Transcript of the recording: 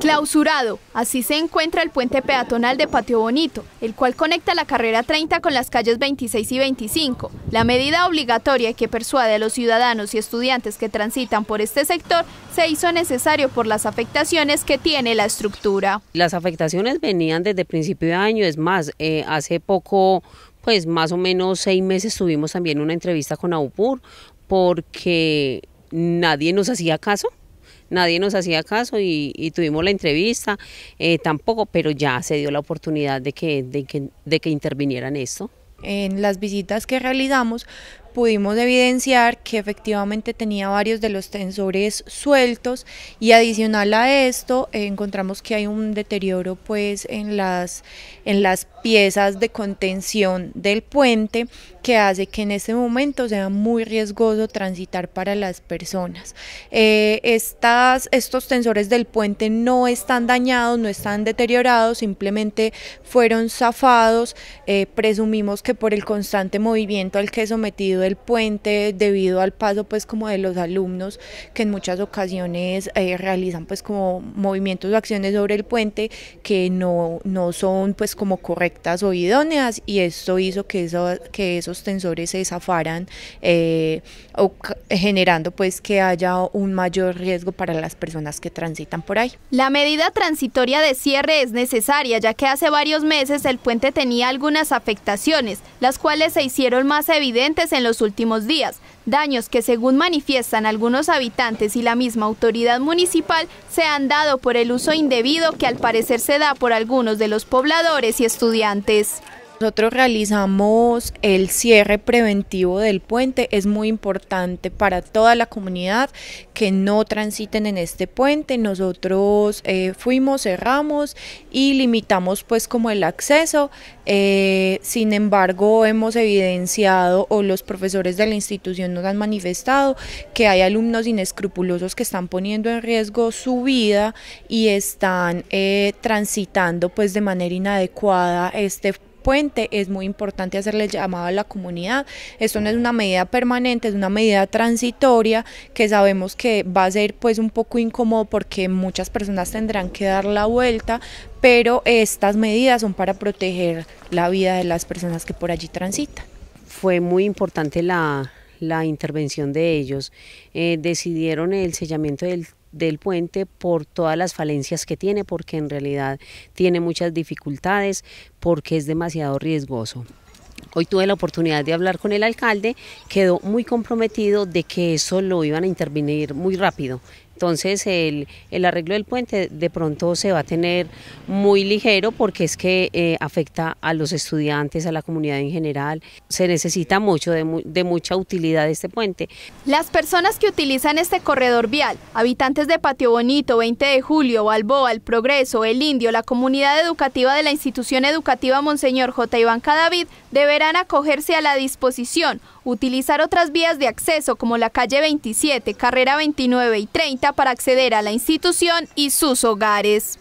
Clausurado, así se encuentra el puente peatonal de Patio Bonito, el cual conecta la carrera 30 con las calles 26 y 25. La medida obligatoria que persuade a los ciudadanos y estudiantes que transitan por este sector se hizo necesario por las afectaciones que tiene la estructura. Las afectaciones venían desde principio de año, es más, eh, hace poco... Pues más o menos seis meses tuvimos también una entrevista con AUPUR porque nadie nos hacía caso nadie nos hacía caso y, tuvimos la entrevista, eh, tampoco, pero ya se dio la oportunidad de que, de que, de que intervinieran esto. En las visitas que realizamos pudimos evidenciar que efectivamente tenía varios de los tensores sueltos y adicional a esto eh, encontramos que hay un deterioro pues en las, en las piezas de contención del puente que hace que en este momento sea muy riesgoso transitar para las personas. Eh, estas, estos tensores del puente no están dañados, no están deteriorados, simplemente fueron zafados, eh, presumimos que por el constante movimiento al que es sometido el puente debido al paso pues como de los alumnos que en muchas ocasiones eh, realizan pues como movimientos o acciones sobre el puente que no, no son pues como correctas o idóneas y esto hizo que, eso, que esos tensores se desafaran eh, o generando pues que haya un mayor riesgo para las personas que transitan por ahí. La medida transitoria de cierre es necesaria ya que hace varios meses el puente tenía algunas afectaciones, las cuales se hicieron más evidentes en los últimos días, daños que según manifiestan algunos habitantes y la misma autoridad municipal se han dado por el uso indebido que al parecer se da por algunos de los pobladores y estudiantes. Nosotros realizamos el cierre preventivo del puente. Es muy importante para toda la comunidad que no transiten en este puente. Nosotros eh, fuimos, cerramos y limitamos pues como el acceso. Eh, sin embargo, hemos evidenciado o los profesores de la institución nos han manifestado que hay alumnos inescrupulosos que están poniendo en riesgo su vida y están eh, transitando pues de manera inadecuada este puente puente, es muy importante hacerle llamado a la comunidad. Esto no es una medida permanente, es una medida transitoria que sabemos que va a ser pues un poco incómodo porque muchas personas tendrán que dar la vuelta, pero estas medidas son para proteger la vida de las personas que por allí transitan. Fue muy importante la, intervención de ellos. Eh, decidieron el sellamiento del del puente por todas las falencias que tiene, porque en realidad tiene muchas dificultades, porque es demasiado riesgoso. Hoy tuve la oportunidad de hablar con el alcalde, quedó muy comprometido de que eso lo iban a intervenir muy rápido. Entonces el, arreglo del puente de pronto se va a tener muy ligero porque es que eh, afecta a los estudiantes, a la comunidad en general. Se necesita mucho de, de mucha utilidad este puente. Las personas que utilizan este corredor vial, habitantes de Patio Bonito, 20 de Julio, Balboa, El Progreso, El Indio, la comunidad educativa de la institución educativa Monseñor J. Iván Cadavid, deberán acogerse a la disposición utilizar otras vías de acceso como la calle 27, carrera 29 y 30 para acceder a la institución y sus hogares.